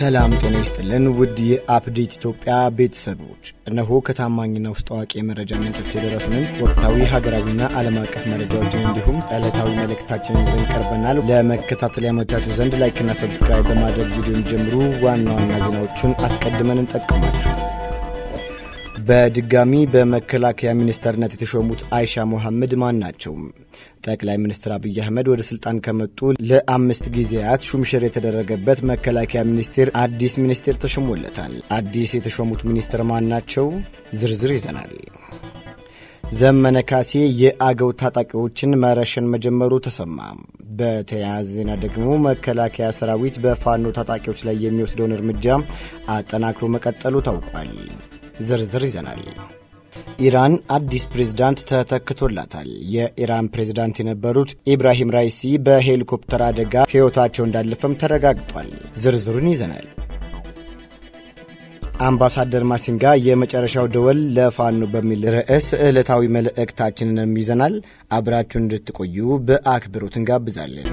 ሰላም ጤና ይስጥልን ውድ የአፕዴት ኢትዮጵያ ቤተሰቦች፣ እነሆ ከታማኝና ውስጥ ታዋቂ የመረጃ ምንጮች የደረሱንን ወቅታዊ ሀገራዊና ዓለም አቀፍ መረጃዎችን እንዲሁም ዕለታዊ መልእክታችን ይዘን ቀርበናል። ለመከታተል ያመቻቸው ዘንድ ላይክና ሰብስክራይብ በማድረግ ቪዲዮን ጀምሩ። ዋና ዋና ዜናዎቹን አስቀድመን እንጠቅማችሁ በድጋሚ በመከላከያ ሚኒስተርነት የተሾሙት አይሻ ሞሐመድ ማን ናቸው? ጠቅላይ ሚኒስትር አብይ አህመድ ወደ ስልጣን ከመጡ ለአምስት ጊዜያት ሹምሽር የተደረገበት መከላከያ ሚኒስቴር አዲስ ሚኒስቴር ተሾሞለታል። አዲስ የተሾሙት ሚኒስትር ማን ናቸው? ዝርዝር ይዘናል። ዘመነ ካሴ የአገው ታጣቂዎችን መረሸን መጀመሩ ተሰማ። በተያያዘ ዜና ደግሞ መከላከያ ሰራዊት በፋኖ ታጣቂዎች ላይ የሚወስደውን እርምጃ አጠናክሮ መቀጠሉ ታውቋል። ዝርዝር ይዘናል። ኢራን አዲስ ፕሬዝዳንት ተተክቶላታል። የኢራን ፕሬዝዳንት የነበሩት ኢብራሂም ራይሲ በሄሊኮፕተር አደጋ ሕይወታቸው እንዳለፈም ተረጋግጧል። ዝርዝሩን ይዘናል። አምባሳደር ማሲንጋ የመጨረሻው ደወል ለፋኖ በሚል ርዕስ ዕለታዊ መልእክታችንንም ይዘናል። አብራችሁን እንድትቆዩ በአክብሮት እንጋብዛለን።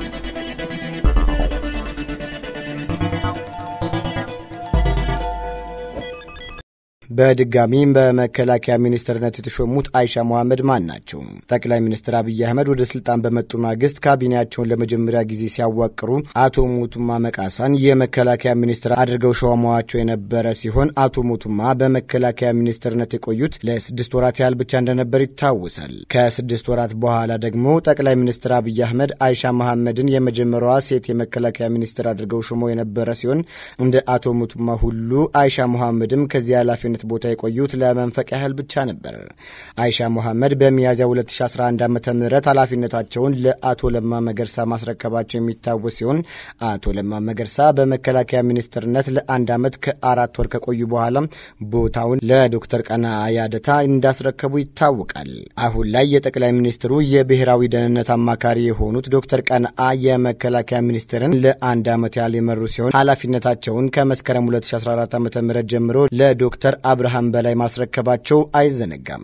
በድጋሚም በመከላከያ ሚኒስትርነት የተሾሙት አይሻ መሐመድ ማን ናቸው? ጠቅላይ ሚኒስትር አብይ አህመድ ወደ ስልጣን በመጡ ማግስት ካቢኔያቸውን ለመጀመሪያ ጊዜ ሲያዋቅሩ አቶ ሞቱማ መቃሳን የመከላከያ ሚኒስትር አድርገው ሾመዋቸው የነበረ ሲሆን አቶ ሞቱማ በመከላከያ ሚኒስትርነት የቆዩት ለስድስት ወራት ያህል ብቻ እንደነበር ይታወሳል። ከስድስት ወራት በኋላ ደግሞ ጠቅላይ ሚኒስትር አብይ አህመድ አይሻ መሐመድን የመጀመሪያዋ ሴት የመከላከያ ሚኒስትር አድርገው ሾመው የነበረ ሲሆን እንደ አቶ ሞቱማ ሁሉ አይሻ መሐመድም ከዚህ ኃላፊነት ቦታ የቆዩት ለመንፈቅ ያህል ብቻ ነበር። አይሻ ሙሐመድ በሚያዝያ 2011 ዓ ም ኃላፊነታቸውን ለአቶ ለማ መገርሳ ማስረከባቸው የሚታወስ ሲሆን አቶ ለማ መገርሳ በመከላከያ ሚኒስትርነት ለአንድ ዓመት ከአራት ወር ከቆዩ በኋላ ቦታውን ለዶክተር ቀና አያደታ እንዳስረከቡ ይታወቃል። አሁን ላይ የጠቅላይ ሚኒስትሩ የብሔራዊ ደህንነት አማካሪ የሆኑት ዶክተር ቀንአ የመከላከያ ሚኒስትርን ለአንድ ዓመት ያህል የመሩ ሲሆን ኃላፊነታቸውን ከመስከረም 2014 ዓ ም ጀምሮ ለዶክተር አብርሃም በላይ ማስረከባቸው አይዘነጋም።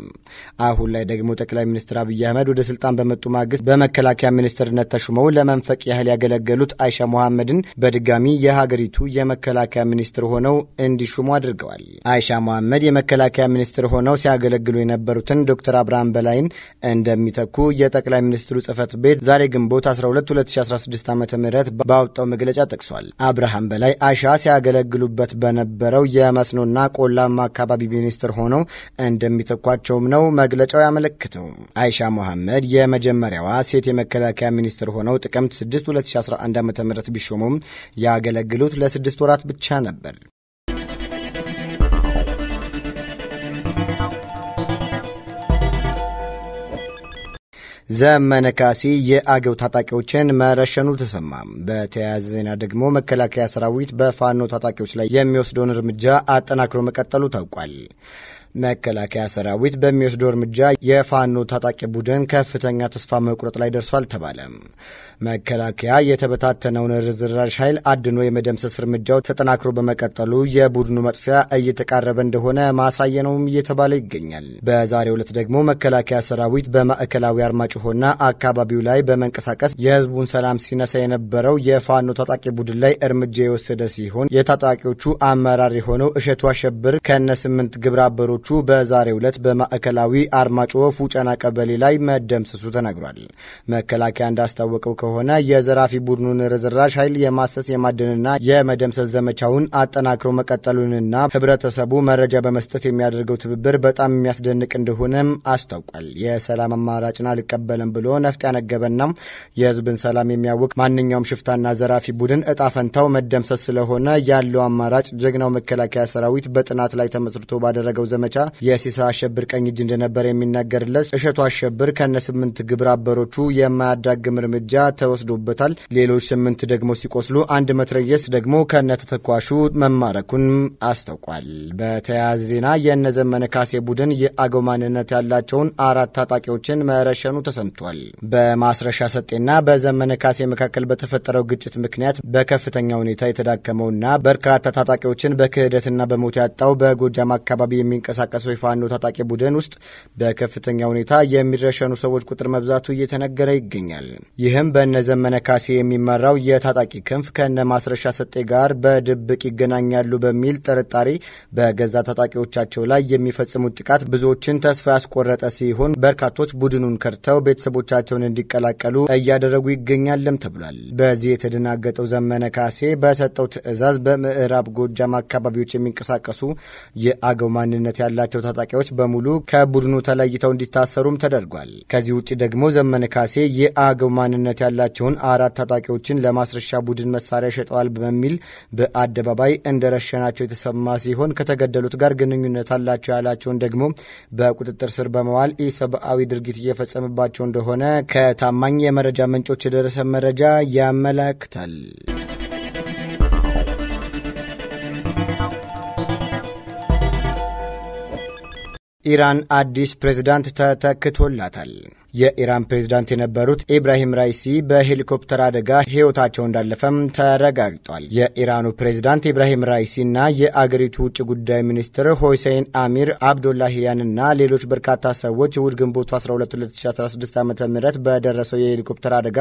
አሁን ላይ ደግሞ ጠቅላይ ሚኒስትር አብይ አህመድ ወደ ስልጣን በመጡ ማግስት በመከላከያ ሚኒስትርነት ተሹመው ለመንፈቅ ያህል ያገለገሉት አይሻ መሐመድን በድጋሚ የሀገሪቱ የመከላከያ ሚኒስትር ሆነው እንዲሹሙ አድርገዋል። አይሻ መሐመድ የመከላከያ ሚኒስትር ሆነው ሲያገለግሉ የነበሩትን ዶክተር አብርሃም በላይን እንደሚተኩ የጠቅላይ ሚኒስትሩ ጽህፈት ቤት ዛሬ ግንቦት 12 2016 ዓ ም ባወጣው መግለጫ ጠቅሷል። አብርሃም በላይ አይሻ ሲያገለግሉበት በነበረው የመስኖና ቆላማ አካባቢ ሚኒስትር ሆነው እንደሚተኳቸውም ነው መግለጫው ያመለክተው። አይሻ መሐመድ የመጀመሪያዋ ሴት የመከላከያ ሚኒስትር ሆነው ጥቅምት 6 2011 ዓ ም ቢሾሙም ያገለግሉት ለስድስት ወራት ብቻ ነበር። ዘመነ ካሴ የአገው ታጣቂዎችን መረሸኑ ተሰማ። በተያያዘ ዜና ደግሞ መከላከያ ሰራዊት በፋኖ ታጣቂዎች ላይ የሚወስደውን እርምጃ አጠናክሮ መቀጠሉ ታውቋል። መከላከያ ሰራዊት በሚወስደው እርምጃ የፋኖ ታጣቂ ቡድን ከፍተኛ ተስፋ መቁረጥ ላይ ደርሷል ተባለም። መከላከያ የተበታተነውን ርዝራዥ ኃይል አድኖ የመደምሰስ እርምጃው ተጠናክሮ በመቀጠሉ የቡድኑ መጥፊያ እየተቃረበ እንደሆነ ማሳየ ነውም እየተባለ ይገኛል። በዛሬው ዕለት ደግሞ መከላከያ ሰራዊት በማዕከላዊ አርማጭሆና አካባቢው ላይ በመንቀሳቀስ የህዝቡን ሰላም ሲነሳ የነበረው የፋኖ ታጣቂ ቡድን ላይ እርምጃ የወሰደ ሲሆን የታጣቂዎቹ አመራር የሆነው እሸቱ አሸብር ከነ ስምንት ግብረ አበሮቹ በዛሬው ዕለት በማዕከላዊ አርማጭሆ ፉጨና ቀበሌ ላይ መደምሰሱ ተነግሯል። መከላከያ እንዳስታወቀው ከሆነ የዘራፊ ቡድኑን ርዝራሽ ኃይል የማሰስ የማደንና የመደምሰስ ዘመቻውን አጠናክሮ መቀጠሉንና ህብረተሰቡ መረጃ በመስጠት የሚያደርገው ትብብር በጣም የሚያስደንቅ እንደሆነም አስታውቋል። የሰላም አማራጭን አልቀበልም ብሎ ነፍጥ ያነገበና የህዝብን ሰላም የሚያውቅ ማንኛውም ሽፍታና ዘራፊ ቡድን እጣ ፈንታው መደምሰስ ስለሆነ ያለው አማራጭ ጀግናው መከላከያ ሰራዊት በጥናት ላይ ተመስርቶ ባደረገው ዘመቻ የሲሳ አሸብር ቀኝ እጅ እንደነበር የሚናገርለት እሸቱ አሸብር ከነ ስምንት ግብረ አበሮቹ የማያዳግም እርምጃ ተወስዶበታል። ሌሎች ስምንት ደግሞ ሲቆስሉ አንድ መትረየስ ደግሞ ከነተተኳሹ መማረኩን አስታውቋል። በተያያዘ ዜና የነዘመነ ካሴ ቡድን የአገው ማንነት ያላቸውን አራት ታጣቂዎችን መረሸኑ ተሰምቷል። በማስረሻ ሰጤና በዘመነ ካሴ መካከል በተፈጠረው ግጭት ምክንያት በከፍተኛ ሁኔታ የተዳከመውና በርካታ ታጣቂዎችን በክህደትና በሞት ያጣው በጎጃም አካባቢ የሚንቀሳቀሰው የፋኖ ታጣቂ ቡድን ውስጥ በከፍተኛ ሁኔታ የሚረሸኑ ሰዎች ቁጥር መብዛቱ እየተነገረ ይገኛል። ይህም በነ ዘመነ ካሴ የሚመራው የታጣቂ ክንፍ ከነ ማስረሻ ሰጤ ጋር በድብቅ ይገናኛሉ በሚል ጥርጣሬ በገዛ ታጣቂዎቻቸው ላይ የሚፈጽሙት ጥቃት ብዙዎችን ተስፋ ያስቆረጠ ሲሆን በርካቶች ቡድኑን ከድተው ቤተሰቦቻቸውን እንዲቀላቀሉ እያደረጉ ይገኛልም ተብሏል። በዚህ የተደናገጠው ዘመነ ካሴ በሰጠው ትዕዛዝ በምዕራብ ጎጃም አካባቢዎች የሚንቀሳቀሱ የአገው ማንነት ያላቸው ታጣቂዎች በሙሉ ከቡድኑ ተለይተው እንዲታሰሩም ተደርጓል። ከዚህ ውጭ ደግሞ ዘመነ ካሴ የአገው ማንነት ያላቸውን አራት ታጣቂዎችን ለማስረሻ ቡድን መሳሪያ ሸጠዋል በሚል በአደባባይ እንደረሸናቸው የተሰማ ሲሆን ከተገደሉት ጋር ግንኙነት አላቸው ያላቸውን ደግሞ በቁጥጥር ስር በመዋል ኢሰብአዊ ድርጊት እየፈጸመባቸው እንደሆነ ከታማኝ የመረጃ ምንጮች የደረሰ መረጃ ያመላክታል። ኢራን አዲስ ፕሬዝዳንት ተተክቶላታል። የኢራን ፕሬዝዳንት የነበሩት ኢብራሂም ራይሲ በሄሊኮፕተር አደጋ ሕይወታቸው እንዳለፈም ተረጋግጧል። የኢራኑ ፕሬዝዳንት ኢብራሂም እና የአገሪቱ ውጭ ጉዳይ ሚኒስትር ሆሴይን አሚር ና ሌሎች በርካታ ሰዎች እሁድ ግንቦት 12 2016 ዓ ም በደረሰው የሄሊኮፕተር አደጋ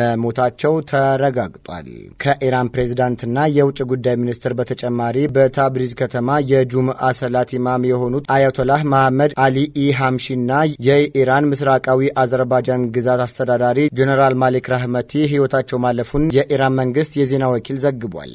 መሞታቸው ተረጋግጧል። ከኢራን ፕሬዝዳንትና የውጭ ጉዳይ ሚኒስትር በተጨማሪ በታብሪዝ ከተማ የጁምአ ሰላት ኢማም የሆኑት አያቶላህ መሐመድ አሊ ኢ ሐምሺና የኢራን ምስራቃዊ አዘርባጃን ግዛት አስተዳዳሪ ጀነራል ማሊክ ራህመቲ ሕይወታቸው ማለፉን የኢራን መንግስት የዜና ወኪል ዘግቧል።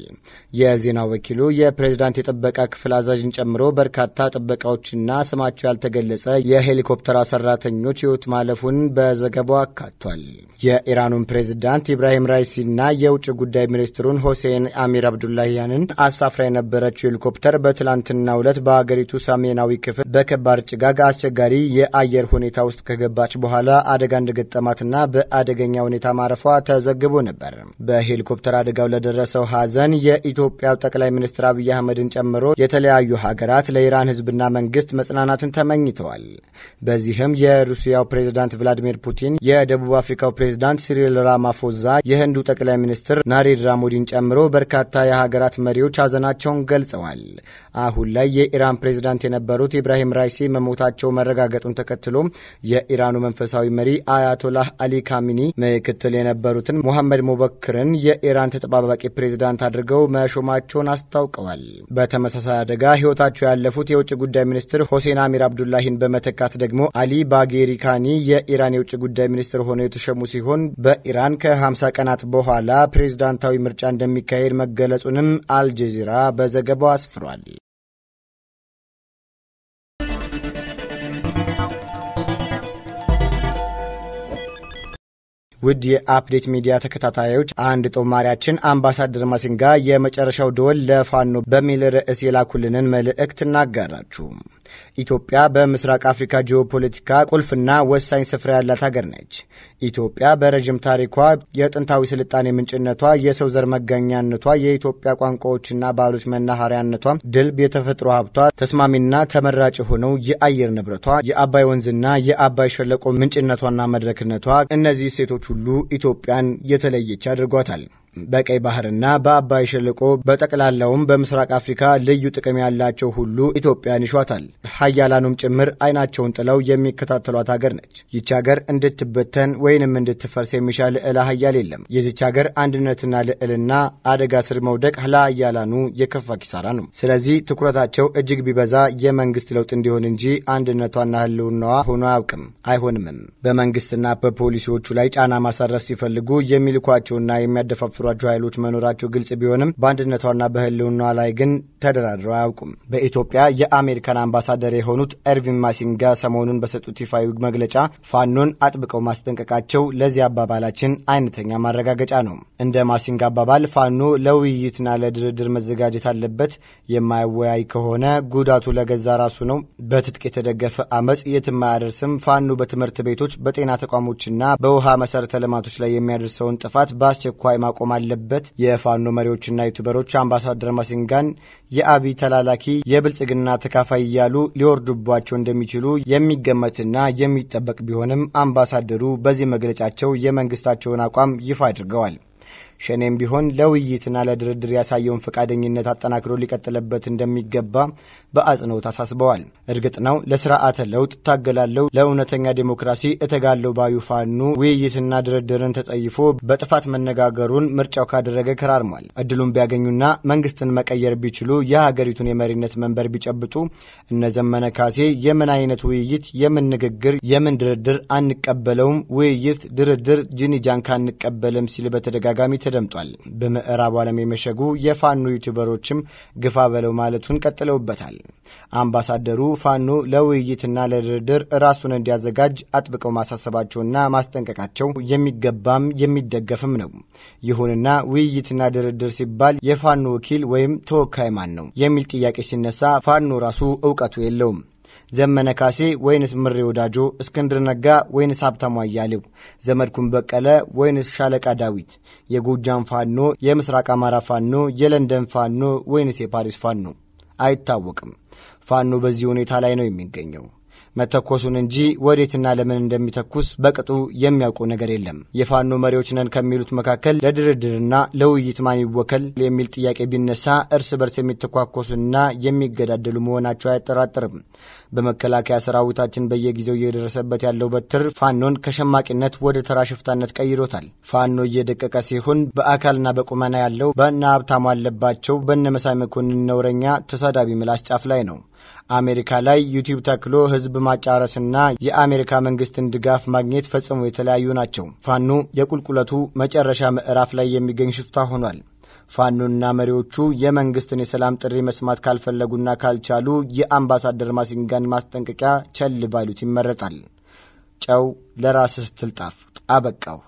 የዜና ወኪሉ የፕሬዝዳንት የጥበቃ ክፍል አዛዥን ጨምሮ በርካታ ጥበቃዎችና ስማቸው ያልተገለጸ የሄሊኮፕተር ሰራተኞች ሕይወት ማለፉን በዘገባው አካቷል። የኢራኑን ፕሬዝዳንት ኢብራሂም ራይሲና የውጭ ጉዳይ ሚኒስትሩን ሆሴን አሚር አብዱላሂያንን አሳፍራ የነበረችው ሄሊኮፕተር በትላንትናው ዕለት በአገሪቱ ሰሜናዊ ክፍል በከ ከባድ ጭጋግ አስቸጋሪ የአየር ሁኔታ ውስጥ ከገባች በኋላ አደጋ እንደገጠማትና በአደገኛ ሁኔታ ማረፏ ተዘግቦ ነበር። በሄሊኮፕተር አደጋው ለደረሰው ሐዘን የኢትዮጵያው ጠቅላይ ሚኒስትር አብይ አህመድን ጨምሮ የተለያዩ ሀገራት ለኢራን ሕዝብና መንግስት መጽናናትን ተመኝተዋል። በዚህም የሩሲያው ፕሬዝዳንት ቭላዲሚር ፑቲን፣ የደቡብ አፍሪካው ፕሬዝዳንት ሲሪል ራማፎዛ፣ የህንዱ ጠቅላይ ሚኒስትር ናሬንድራ ሞዲን ጨምሮ በርካታ የሀገራት መሪዎች ሀዘናቸውን ገልጸዋል። አሁን ላይ የኢራን ፕሬዚዳንት የነበሩት ኢብራሂም ራይስ ራይሲ መሞታቸው መረጋገጡን ተከትሎ የኢራኑ መንፈሳዊ መሪ አያቶላህ አሊ ካሚኒ ምክትል የነበሩትን ሙሐመድ ሙበክርን የኢራን ተጠባባቂ ፕሬዚዳንት አድርገው መሾማቸውን አስታውቀዋል። በተመሳሳይ አደጋ ህይወታቸው ያለፉት የውጭ ጉዳይ ሚኒስትር ሆሴን አሚር አብዱላሂን በመተካት ደግሞ አሊ ባጌሪ ካኒ የኢራን የውጭ ጉዳይ ሚኒስትር ሆነው የተሸሙ ሲሆን በኢራን ከ50 ቀናት በኋላ ፕሬዝዳንታዊ ምርጫ እንደሚካሄድ መገለጹንም አልጀዚራ በዘገባው አስፍሯል። ውድ የአፕዴት ሚዲያ ተከታታዮች አንድ ጦማሪያችን አምባሳደር ማሲንጋ የመጨረሻው ደወል ለፋኖ በሚል ርዕስ የላኩልንን መልእክት እናጋራችሁ። ኢትዮጵያ በምስራቅ አፍሪካ ጂኦፖለቲካ ቁልፍና ወሳኝ ስፍራ ያላት ሀገር ነች። ኢትዮጵያ በረዥም ታሪኳ የጥንታዊ ስልጣኔ ምንጭነቷ፣ የሰው ዘር መገኛነቷ፣ የኢትዮጵያ ቋንቋዎችና ባህሎች መናኸሪያነቷ፣ ድልብ የተፈጥሮ ሀብቷ፣ ተስማሚና ተመራጭ የሆነው የአየር ንብረቷ፣ የአባይ ወንዝና የአባይ ሸለቆ ምንጭነቷና መድረክነቷ እነዚህ ሴቶቹ ሁሉ ኢትዮጵያን የተለየች አድርጓታል። በቀይ ባህርና በአባይ ሸለቆ በጠቅላላውም በምስራቅ አፍሪካ ልዩ ጥቅም ያላቸው ሁሉ ኢትዮጵያን ይሿታል። ሀያላኑም ጭምር አይናቸውን ጥለው የሚከታተሏት ሀገር ነች። ይቺ ሀገር እንድትበተን ወይንም እንድትፈርስ የሚሻ ልዕለ ሀያል የለም። የዚች ሀገር አንድነትና ልዕልና አደጋ ስር መውደቅ ለሀያላኑ የከፋ ኪሳራ ነው። ስለዚህ ትኩረታቸው እጅግ ቢበዛ የመንግስት ለውጥ እንዲሆን እንጂ አንድነቷና ህልውናዋ ሆኖ አያውቅም፣ አይሆንምም። በመንግስትና በፖሊሲዎቹ ላይ ጫና ማሳረፍ ሲፈልጉ የሚልኳቸውና የሚያደፋፍሩ የሚያስሯቸው ኃይሎች መኖራቸው ግልጽ ቢሆንም በአንድነቷና በህልውና ላይ ግን ተደራድረው አያውቁም። በኢትዮጵያ የአሜሪካን አምባሳደር የሆኑት ኤርቪን ማሲንጋ ሰሞኑን በሰጡት ይፋዊ መግለጫ ፋኖን አጥብቀው ማስጠንቀቃቸው ለዚህ አባባላችን አይነተኛ ማረጋገጫ ነው። እንደ ማሲንጋ አባባል ፋኖ ለውይይትና ለድርድር መዘጋጀት አለበት። የማይወያይ ከሆነ ጉዳቱ ለገዛ ራሱ ነው። በትጥቅ የተደገፈ አመፅ የትም አያደርስም። ፋኖ በትምህርት ቤቶች፣ በጤና ተቋሞችና በውሃ መሰረተ ልማቶች ላይ የሚያደርሰውን ጥፋት በአስቸኳይ ማቆም አለበት የፋኖ መሪዎችና ዩቱበሮች አምባሳደር ማሲንጋን የአብይ ተላላኪ የብልጽግና ተካፋይ እያሉ ሊወርዱባቸው እንደሚችሉ የሚገመትና የሚጠበቅ ቢሆንም አምባሳደሩ በዚህ መግለጫቸው የመንግስታቸውን አቋም ይፋ አድርገዋል። ሸኔም ቢሆን ለውይይትና ለድርድር ያሳየውን ፈቃደኝነት አጠናክሮ ሊቀጥልበት እንደሚገባ በአጽንኦት አሳስበዋል። እርግጥ ነው ለስርዓተ ለውጥ ታገላለው፣ ለእውነተኛ ዴሞክራሲ እተጋለው ባዩ ፋኖ ውይይትና ድርድርን ተጸይፎ በጥፋት መነጋገሩን ምርጫው ካደረገ ከራርሟል። እድሉን ቢያገኙና መንግስትን መቀየር ቢችሉ የሀገሪቱን የመሪነት መንበር ቢጨብጡ እነ ዘመነ ካሴ የምን አይነት ውይይት፣ የምን ንግግር፣ የምን ድርድር አንቀበለውም፣ ውይይት፣ ድርድር፣ ጂኒጃን ካንቀበልም ሲል በተደጋጋሚ ተደምጧል። በምዕራቡ ዓለም የመሸጉ የፋኖ ዩቱበሮችም ግፋ በለው ማለቱን ቀጥለውበታል። አምባሳደሩ ፋኖ ለውይይትና ለድርድር ራሱን እንዲያዘጋጅ አጥብቀው ማሳሰባቸውና ማስጠንቀቃቸው የሚገባም የሚደገፍም ነው። ይሁንና ውይይትና ድርድር ሲባል የፋኖ ወኪል ወይም ተወካይ ማን ነው የሚል ጥያቄ ሲነሳ ፋኖ ራሱ እውቀቱ የለውም። ዘመነ ካሴ ወይንስ ምሬ ወዳጆ፣ እስክንድር ነጋ ወይንስ ሀብታሙ አያሌው፣ ዘመድኩን በቀለ ወይንስ ሻለቃ ዳዊት፣ የጎጃም ፋኖ፣ የምስራቅ አማራ ፋኖ፣ የለንደን ፋኖ ወይንስ የፓሪስ ፋኖ አይታወቅም። ፋኖ በዚህ ሁኔታ ላይ ነው የሚገኘው። መተኮሱን እንጂ ወዴትና ለምን እንደሚተኩስ በቅጡ የሚያውቁ ነገር የለም። የፋኖ መሪዎች ነን ከሚሉት መካከል ለድርድርና ለውይይት ማን ይወከል የሚል ጥያቄ ቢነሳ እርስ በርስ የሚተኳኮሱና የሚገዳደሉ መሆናቸው አያጠራጥርም። በመከላከያ ሰራዊታችን በየጊዜው እየደረሰበት ያለው በትር ፋኖን ከሸማቂነት ወደ ተራ ሽፍታነት ቀይሮታል። ፋኖ እየደቀቀ ሲሆን በአካልና በቁመና ያለው በነ ሀብታሙ አለባቸው በነ መሳይ መኮንን ነውረኛ ተሳዳቢ ምላስ ጫፍ ላይ ነው። አሜሪካ ላይ ዩቲዩብ ተክሎ ህዝብ ማጫረስና የአሜሪካ መንግስትን ድጋፍ ማግኘት ፈጽሞ የተለያዩ ናቸው። ፋኖ የቁልቁለቱ መጨረሻ ምዕራፍ ላይ የሚገኝ ሽፍታ ሆኗል። ፋኖና መሪዎቹ የመንግስትን የሰላም ጥሪ መስማት ካልፈለጉና ካልቻሉ የአምባሳደር ማሲንጋን ማስጠንቀቂያ ቸል ባሉት ይመረጣል። ጨው ለራስ ስትል አበቃው።